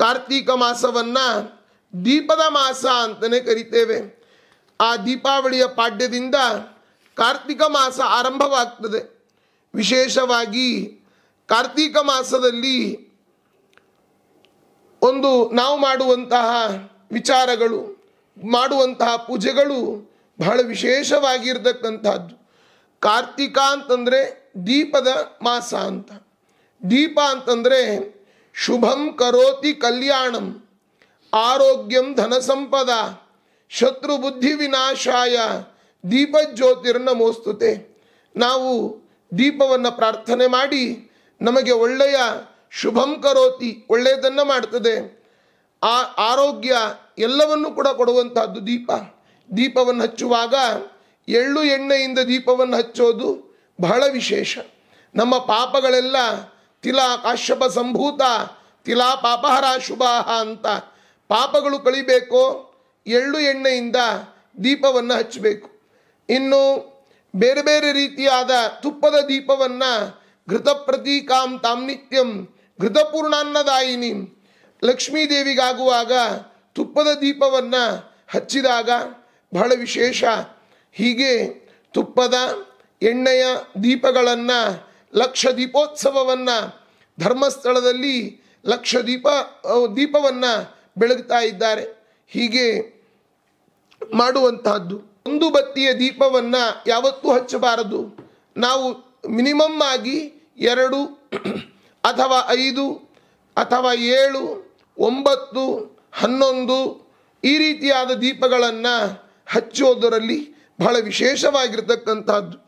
ಕಾರ್ತೀಕ ಮಾಸವನ್ನು ದೀಪದ ಮಾಸ ಅಂತಲೇ ಕರಿತೇವೆ ಆ ದೀಪಾವಳಿಯ ಪಾಡ್ಯದಿಂದ ಕಾರ್ತಿಕ ಮಾಸ ಆರಂಭವಾಗ್ತದೆ ವಿಶೇಷವಾಗಿ ಕಾರ್ತೀಕ ಮಾಸದಲ್ಲಿ ಒಂದು ನಾವು ಮಾಡುವಂತಹ ವಿಚಾರಗಳು ಮಾಡುವಂತಹ ಪೂಜೆಗಳು ಬಹಳ ವಿಶೇಷವಾಗಿರ್ತಕ್ಕಂಥದ್ದು ಕಾರ್ತಿಕ ಅಂತಂದರೆ ದೀಪದ ಮಾಸ ಅಂತ ದೀಪ ಅಂತಂದರೆ ಶುಭಂ ಕರೋತಿ ಕಲ್ಯಾಣಂ ಆರೋಗ್ಯಂ ಸಂಪದ ಶತ್ರು ಬುದ್ಧಿ ವಿನಾಶಾಯ ದೀಪ ಮೋಸ್ತುತೆ ನಾವು ದೀಪವನ್ನು ಪ್ರಾರ್ಥನೆ ಮಾಡಿ ನಮಗೆ ಒಳ್ಳೆಯ ಶುಭಂ ಕರೋತಿ ಒಳ್ಳೆಯದನ್ನು ಮಾಡ್ತದೆ ಆ ಆರೋಗ್ಯ ಎಲ್ಲವನ್ನು ಕೂಡ ಕೊಡುವಂತಹದ್ದು ದೀಪ ದೀಪವನ್ನು ಹಚ್ಚುವಾಗ ಎಳ್ಳು ಎಣ್ಣೆಯಿಂದ ದೀಪವನ್ನು ಹಚ್ಚೋದು ಬಹಳ ವಿಶೇಷ ನಮ್ಮ ಪಾಪಗಳೆಲ್ಲ ತಿಲಾ ಕಾಶ್ಯಪ ಸಂಭೂತ ತಿಲಾ ಪಾಪಹರ ಶುಭಾಹ ಅಂತ ಪಾಪಗಳು ಕಳಿಬೇಕು ಎಳ್ಳು ಎಣ್ಣೆಯಿಂದ ದೀಪವನ್ನು ಹಚ್ಚಬೇಕು ಇನ್ನು ಬೇರೆ ಬೇರೆ ರೀತಿಯಾದ ತುಪ್ಪದ ದೀಪವನ್ನು ಘೃತಪ್ರತೀಕಾಂ ತಾಂ ನಿತ್ಯಂ ಘೃತಪೂರ್ಣಾನ್ನದಾಯಿನಿ ಲಕ್ಷ್ಮೀದೇವಿಗಾಗುವಾಗ ತುಪ್ಪದ ದೀಪವನ್ನು ಹಚ್ಚಿದಾಗ ಬಹಳ ವಿಶೇಷ ಹೀಗೆ ತುಪ್ಪದ ಎಣ್ಣೆಯ ದೀಪಗಳನ್ನು ಲಕ್ಷ ದೀಪೋತ್ಸವವನ್ನು ಧರ್ಮಸ್ಥಳದಲ್ಲಿ ಲಕ್ಷ ದೀಪ ದೀಪವನ್ನು ಬೆಳಗ್ತಾ ಇದ್ದಾರೆ ಹೀಗೆ ಮಾಡುವಂತಹದ್ದು ಒಂದು ಬತ್ತಿಯ ದೀಪವನ್ನು ಯಾವತ್ತೂ ಹಚ್ಚಬಾರದು ನಾವು ಮಿನಿಮಮ್ ಆಗಿ ಎರಡು ಅಥವಾ ಐದು ಅಥವಾ ಏಳು ಒಂಬತ್ತು ಹನ್ನೊಂದು ಈ ರೀತಿಯಾದ ದೀಪಗಳನ್ನು ಹಚ್ಚೋದರಲ್ಲಿ ಬಹಳ ವಿಶೇಷವಾಗಿರ್ತಕ್ಕಂಥದ್ದು